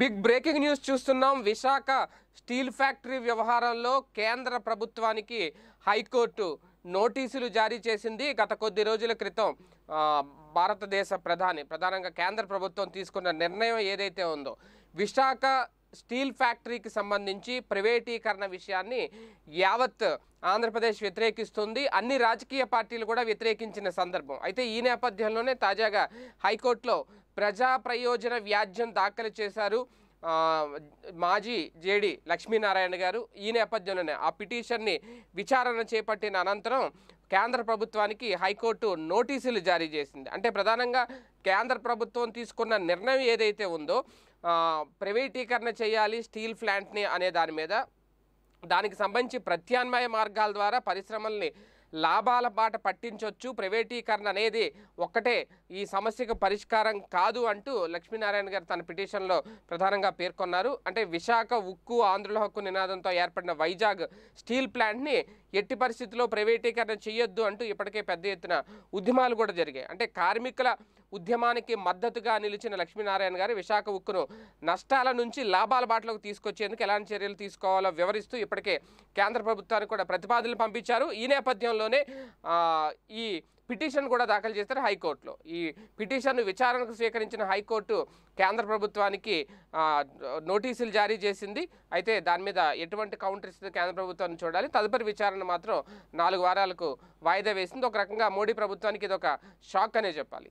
big breaking news చూస్తున్నాం Visakha steel factory వ్యవహారంలో కేంద్ర ప్రభుత్వానికి హైకోర్టు నోటీసులు జారీ చేసింది గత కొద్ది రోజుల క్రితం భారతదేశ ప్రధాని ప్రధానంగా కేంద్ర ప్రభుత్వం తీసుకున్న నిర్ణయం ఏదైతే ఉందో విశాఖ స్టీల్ ఫ్యాక్టరీకి సంబంధించి ప్రైవేటీకరణ విషయాన్ని యావత్ ఆంధ్రప్రదేశ్ వ్యతిరేకిస్తుంది అన్ని రాజకీయ పార్టీలు కూడా వ్యతిరేకించిన సందర్భం అయితే ఈ నేపథ్యంలోనే తాజాగా హైకోర్టులో ప్రజా ప్రయోజన వ్యాజ్యం దాఖలు చేశారు మాజీ జేడీ లక్ష్మీనారాయణ గారు ఈ నేపథ్యంలోనే ఆ పిటిషన్ని విచారణ చేపట్టిన అనంతరం కేంద్ర ప్రభుత్వానికి హైకోర్టు నోటీసులు జారీ చేసింది అంటే ప్రధానంగా కేంద్ర ప్రభుత్వం తీసుకున్న నిర్ణయం ఏదైతే ఉందో ప్రైవేటీకరణ చేయాలి స్టీల్ ప్లాంట్ని అనే దాని మీద దానికి సంబంధించి ప్రత్యామ్నాయ మార్గాల ద్వారా పరిశ్రమల్ని లాభాల బాట పట్టించవచ్చు ప్రైవేటీకరణ అనేది ఒక్కటే ఈ సమస్యకు పరిష్కారం కాదు అంటూ లక్ష్మీనారాయణ గారు తన పిటిషన్లో ప్రధానంగా పేర్కొన్నారు అంటే విశాఖ ఉక్కు ఆంధ్రుల హక్కు నినాదంతో ఏర్పడిన వైజాగ్ స్టీల్ ప్లాంట్ని ఎట్టి పరిస్థితుల్లో ప్రైవేటీకరణ చేయొద్దు అంటూ ఇప్పటికే పెద్ద ఎత్తున ఉద్యమాలు కూడా జరిగాయి అంటే కార్మికుల ఉద్యమానికి మద్దతుగా నిలిచిన లక్ష్మీనారాయణ గారు విశాఖ ఉక్కును నష్టాల నుంచి లాభాల బాటలోకి తీసుకొచ్చేందుకు ఎలాంటి చర్యలు తీసుకోవాలో వివరిస్తూ ఇప్పటికే కేంద్ర ప్రభుత్వానికి కూడా ప్రతిపాదనలు పంపించారు ఈ నేపథ్యంలోనే ఈ పిటిషన్ కూడా దాఖలు చేస్తారు హైకోర్టులో ఈ పిటిషన్ను విచారణకు స్వీకరించిన హైకోర్టు కేంద్ర ప్రభుత్వానికి నోటీసులు జారీ చేసింది అయితే దాని మీద ఎటువంటి కౌంటర్ ఇస్తుంది కేంద్ర ప్రభుత్వాన్ని చూడాలి తదుపరి విచారణ మాత్రం నాలుగు వారాలకు వాయిదా వేసింది ఒక రకంగా మోడీ ప్రభుత్వానికి ఇది ఒక షాక్ అనే చెప్పాలి